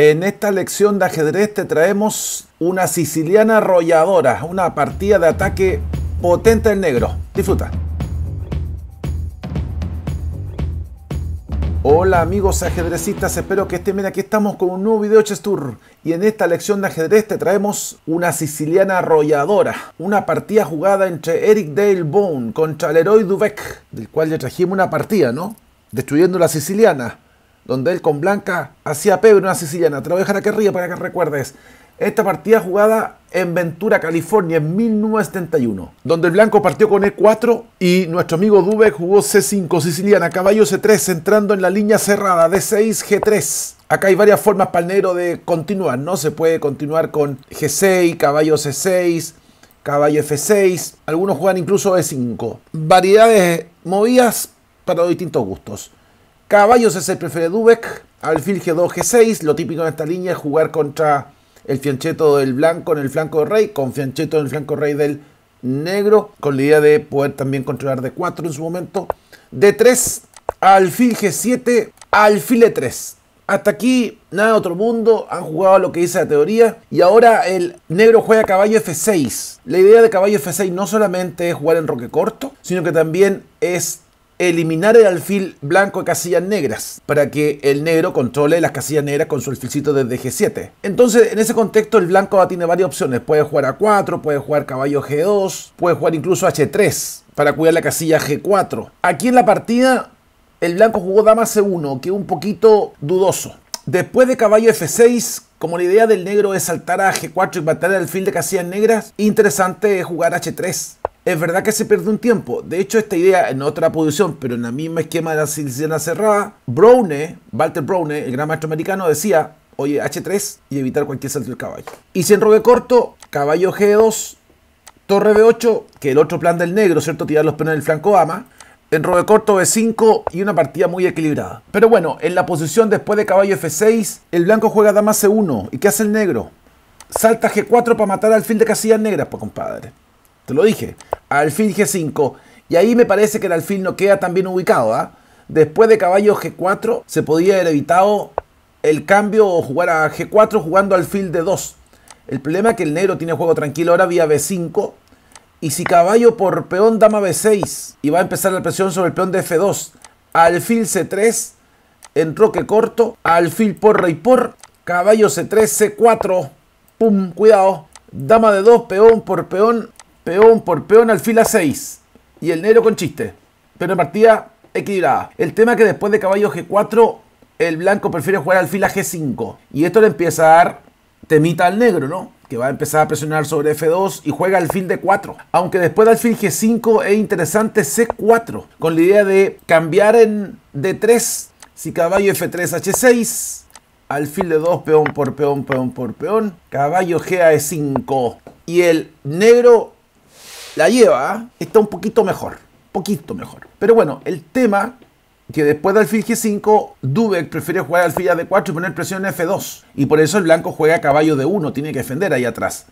En esta lección de ajedrez te traemos una siciliana arrolladora, una partida de ataque potente del negro. Disfruta. Hola amigos ajedrecistas, espero que estén bien. Aquí estamos con un nuevo video Chess Tour. Y en esta lección de ajedrez te traemos una siciliana arrolladora. Una partida jugada entre Eric Dale Bone contra Leroy Dubek, del cual ya trajimos una partida, ¿no? Destruyendo la siciliana donde él con Blanca hacía pebre una siciliana. Te lo voy a dejar aquí arriba para que recuerdes. Esta partida jugada en Ventura, California, en 1971, donde el blanco partió con E4 y nuestro amigo dube jugó C5 siciliana, caballo C3, entrando en la línea cerrada, D6, G3. Acá hay varias formas para el negro de continuar, ¿no? Se puede continuar con G6, caballo C6, caballo F6, algunos juegan incluso E5. Variedades movidas para distintos gustos. Caballos es el de Dubek. Alfil G2, G6. Lo típico en esta línea es jugar contra el fiancheto del blanco en el flanco de rey. Con fiancheto en el flanco rey del negro. Con la idea de poder también controlar D4 en su momento. D3. Alfil G7. Alfil E3. Hasta aquí nada de otro mundo, han jugado lo que dice la teoría y ahora el negro juega caballo F6. La idea de caballo F6 no solamente es jugar en roque corto, sino que también es eliminar el alfil blanco de casillas negras para que el negro controle las casillas negras con su alfilcito desde G7. Entonces, en ese contexto, el blanco tiene varias opciones. Puede jugar a 4, puede jugar caballo G2, puede jugar incluso H3 para cuidar la casilla G4. Aquí en la partida, el blanco jugó dama C1, que es un poquito dudoso. Después de caballo F6, como la idea del negro es saltar a G4 y matar el alfil de casillas negras, interesante es jugar H3 es verdad que se pierde un tiempo. De hecho, esta idea en otra posición, pero en la misma esquema de la silsiana cerrada, Browne, Walter Browne, el gran maestro americano, decía, oye, H3 y evitar cualquier salto del caballo. Y si enroque corto, caballo G2, torre B8, que el otro plan del negro, ¿cierto? Tirar los peones el flanco ama. Enroque corto B5 y una partida muy equilibrada. Pero bueno, en la posición después de caballo F6, el blanco juega dama C1. ¿Y qué hace el negro? Salta G4 para matar al fin de casillas negras, pues compadre. Te lo dije. Alfil G5. Y ahí me parece que el alfil no queda tan bien ubicado. ¿ah? Después de caballo G4 se podía haber evitado el cambio o jugar a G4 jugando alfil de 2. El problema es que el negro tiene juego tranquilo ahora vía B5. Y si caballo por peón dama B6 y va a empezar la presión sobre el peón de F2, alfil C3, roque corto, alfil por rey por, caballo C3, C4, pum, cuidado, dama de 2, peón por peón, Peón por peón al fila 6. Y el negro con chiste. Pero en partida equilibrada. El tema es que después de caballo G4, el blanco prefiere jugar al fila G5. Y esto le empieza a dar temita al negro, ¿no? Que va a empezar a presionar sobre F2 y juega alfil D4. Aunque después de alfil G5 es interesante C4. Con la idea de cambiar en D3. Si caballo F3 H6. Alfil D2 peón por peón, peón por peón. Caballo G 5 e Y el negro la lleva, ¿ah? está un poquito mejor, poquito mejor. Pero bueno, el tema que después de alfil G5, Dubek prefiere jugar alfil d 4 y poner presión en F2. Y por eso el blanco juega caballo de 1, tiene que defender ahí atrás.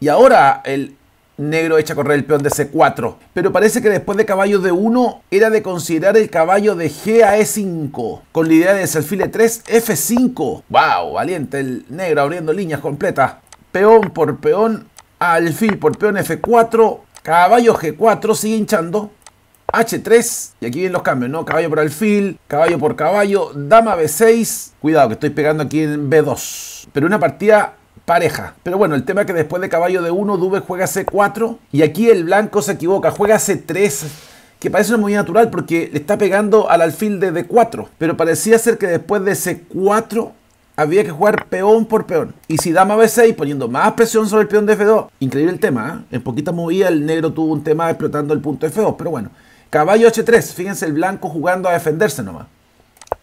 Y ahora el negro echa a correr el peón de C4. Pero parece que después de caballo de 1 era de considerar el caballo de G a E5. Con la idea de alfil E3, F5. ¡Wow! Valiente el negro abriendo líneas completas. Peón por peón, alfil por peón F4, Caballo G4 sigue hinchando. H3, y aquí vienen los cambios, ¿no? Caballo por alfil, caballo por caballo, dama B6. Cuidado que estoy pegando aquí en B2. Pero una partida pareja. Pero bueno, el tema es que después de caballo de 1, Dube juega C4. Y aquí el blanco se equivoca, juega C3. Que parece muy natural porque le está pegando al alfil de D4. Pero parecía ser que después de C4 había que jugar peón por peón. Y si dama b6 poniendo más presión sobre el peón de f2. Increíble el tema, ¿ah? En poquita movida el negro tuvo un tema explotando el punto f2, pero bueno. Caballo h3, fíjense el blanco jugando a defenderse nomás.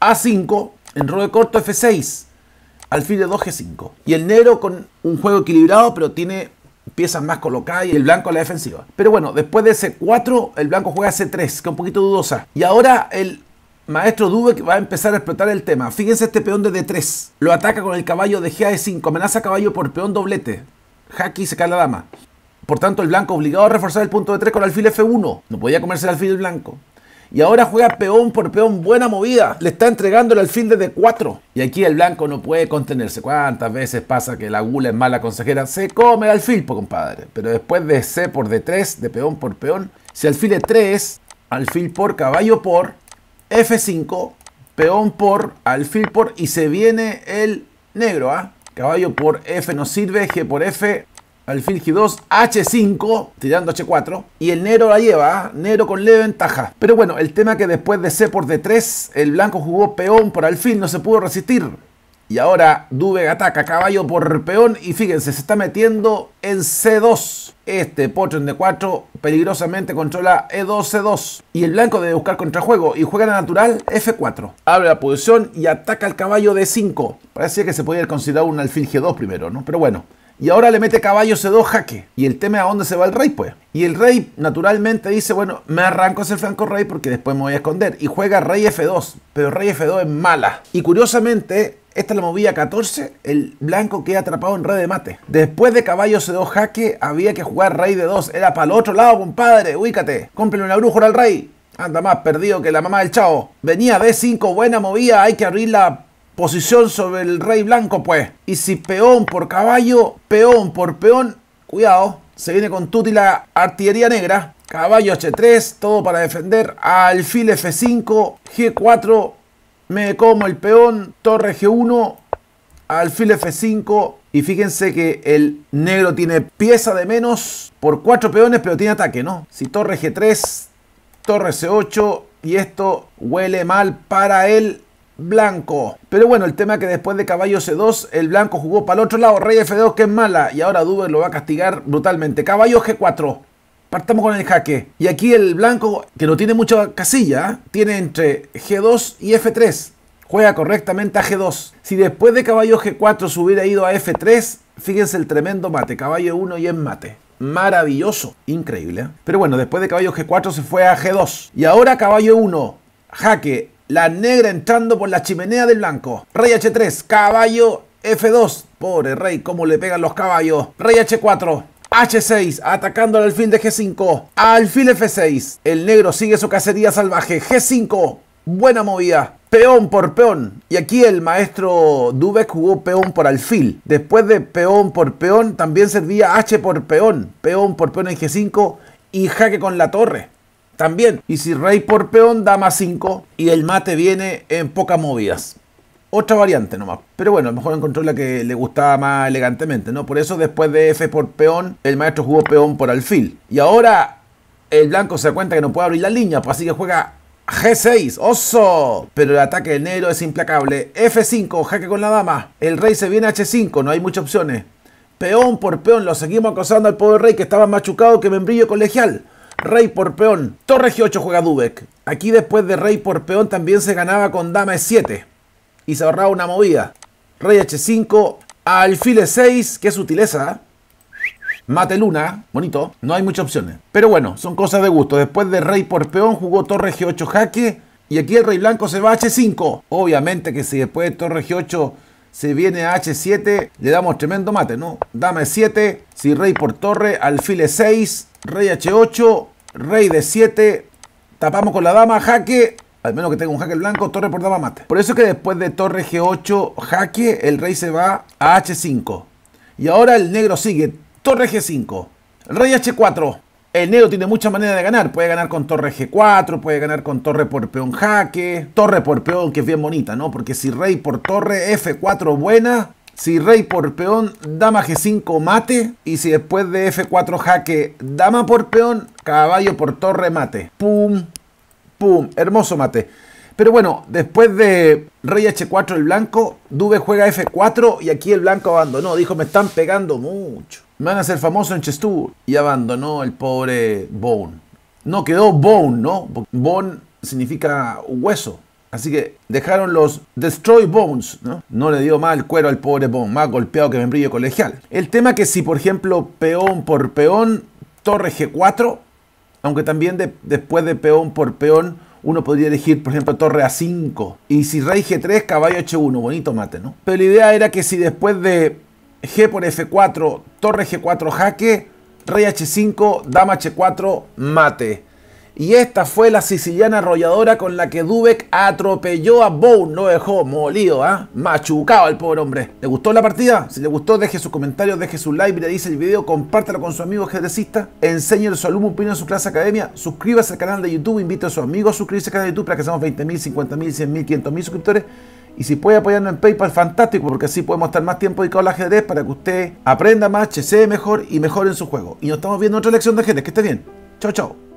a5, en enroque corto f6, alfil de 2 g5. Y el negro con un juego equilibrado, pero tiene piezas más colocadas y el blanco a la defensiva. Pero bueno, después de c4, el blanco juega c3, que es un poquito dudosa. Y ahora el Maestro Dube va a empezar a explotar el tema. Fíjense este peón de D3. Lo ataca con el caballo de g 5 e Amenaza caballo por peón doblete. Haki se cae la dama. Por tanto, el blanco obligado a reforzar el punto de 3 con alfil F1. No podía comerse el alfil blanco. Y ahora juega peón por peón, buena movida. Le está entregando el alfil de D4. Y aquí el blanco no puede contenerse. ¿Cuántas veces pasa que la gula es mala consejera? Se come el alfil, compadre. Pero después de C por D3, de peón por peón, si alfil E3, alfil por caballo por, F5, peón por, alfil por y se viene el negro, a ¿ah? Caballo por F no sirve, G por F, alfil G2, H5, tirando H4, y el negro la lleva, ¿ah? negro con leve ventaja. Pero bueno, el tema que después de C por D3, el blanco jugó peón por alfil, no se pudo resistir. Y ahora Dube ataca caballo por peón y fíjense, se está metiendo en C2. Este potro en D4 peligrosamente controla E2, C2. Y el blanco debe buscar contrajuego y juega la natural F4. Abre la posición y ataca al caballo D5. Parecía que se podía considerar un alfil G2 primero, ¿no? Pero bueno. Y ahora le mete caballo C2 jaque. Y el tema es a dónde se va el rey, pues. Y el rey naturalmente dice, bueno, me arranco ese flanco rey porque después me voy a esconder. Y juega rey F2. Pero rey F2 es mala. Y curiosamente, esta es la movía 14, el blanco queda atrapado en red de mate. Después de caballo C2 jaque, había que jugar rey de 2. Era para el otro lado, compadre, ubícate. Cómprenle una brújula al rey. Anda más perdido que la mamá del chavo. Venía D5, buena movida, hay que abrir la posición sobre el rey blanco, pues. Y si peón por caballo, peón por peón, cuidado. Se viene con Tuti la artillería negra. Caballo H3, todo para defender. Alfil F5, G4, me como el peón, torre G1, alfil F5. Y fíjense que el negro tiene pieza de menos por cuatro peones, pero tiene ataque, ¿no? Si torre G3, torre C8, y esto huele mal para el blanco. Pero bueno, el tema es que después de caballo C2, el blanco jugó para el otro lado, rey F2 que es mala, y ahora Duber lo va a castigar brutalmente. Caballo G4, Partamos con el jaque. Y aquí el blanco, que no tiene mucha casilla, tiene entre G2 y F3. Juega correctamente a G2. Si después de caballo G4 se hubiera ido a F3, fíjense el tremendo mate. Caballo 1 y en mate. Maravilloso. Increíble. ¿eh? Pero bueno, después de caballo G4 se fue a G2. Y ahora caballo 1. Jaque. La negra entrando por la chimenea del blanco. Rey H3. Caballo F2. Pobre rey, cómo le pegan los caballos. Rey H4. H6 atacando al alfil de G5. Alfil F6. El negro sigue su cacería salvaje. G5. Buena movida. Peón por peón. Y aquí el maestro Dubek jugó peón por alfil. Después de peón por peón, también servía H por peón. Peón por peón en G5 y jaque con la torre. También. Y si rey por peón, da más 5. Y el mate viene en pocas movidas otra variante nomás. Pero bueno, a lo mejor encontró la que le gustaba más elegantemente, ¿no? Por eso después de F por peón, el maestro jugó peón por alfil. Y ahora el blanco se da cuenta que no puede abrir la línea, pues así que juega G6, oso. Pero el ataque del negro es implacable. F5, jaque con la dama. El rey se viene a H5, no hay muchas opciones. Peón por peón, lo seguimos acosando al pobre rey que estaba machucado que membrillo colegial. Rey por peón. Torre G8 juega Dubek. Aquí después de rey por peón también se ganaba con dama E7 y se ahorraba una movida. Rey H5, alfil E6, qué sutileza. ¿eh? Mate luna, bonito, no hay muchas opciones. Pero bueno, son cosas de gusto. Después de rey por peón jugó torre G8 jaque y aquí el rey blanco se va a H5. Obviamente que si después de torre G8 se viene a H7, le damos tremendo mate, ¿no? Dame 7, si rey por torre, alfil E6, rey H8, rey D7, tapamos con la dama, jaque, al menos que tenga un jaque blanco, torre por dama mate. Por eso que después de torre G8, jaque, el rey se va a H5. Y ahora el negro sigue, torre G5, rey H4. El negro tiene muchas maneras de ganar. Puede ganar con torre G4, puede ganar con torre por peón jaque, torre por peón, que es bien bonita, ¿no? Porque si rey por torre, F4 buena, si rey por peón, dama g5 mate. Y si después de f4 jaque, dama por peón, caballo por torre mate. Pum, Hermoso mate. Pero bueno, después de rey h4 el blanco, Dube juega f4 y aquí el blanco abandonó. Dijo, me están pegando mucho. Me van a hacer famoso en Chestú. Y abandonó el pobre Bone. No quedó Bone, ¿no? Bone significa hueso. Así que dejaron los Destroy Bones, ¿no? No le dio mal cuero al pobre Bone, más golpeado que membrillo colegial. El tema que si, por ejemplo, peón por peón, torre G4, aunque también después de peón por peón, uno podría elegir, por ejemplo, torre A5. Y si rey G3, caballo H1. Bonito mate, ¿no? Pero la idea era que si después de G por F4, torre G4 jaque, rey H5, dama H4, mate. Y esta fue la siciliana arrolladora con la que Dubek atropelló a Bow, Lo dejó molido, ¿ah? Machucado al pobre hombre. ¿Le gustó la partida? Si le gustó, deje sus comentarios, deje su like, dice el video, compártelo con su amigo ajedrecista, enseñe a su alumno, pino en su clase academia, suscríbase al canal de YouTube, invite a su amigos a suscribirse al canal de YouTube para que seamos 20.000, 50.000, 100.000, 500.000 suscriptores. Y si puede apoyarnos en PayPal, fantástico, porque así podemos estar más tiempo dedicados al ajedrez para que usted aprenda más, chesee mejor y mejore en su juego. Y nos estamos viendo en otra lección de ajedrez. Que esté bien. Chao, chao.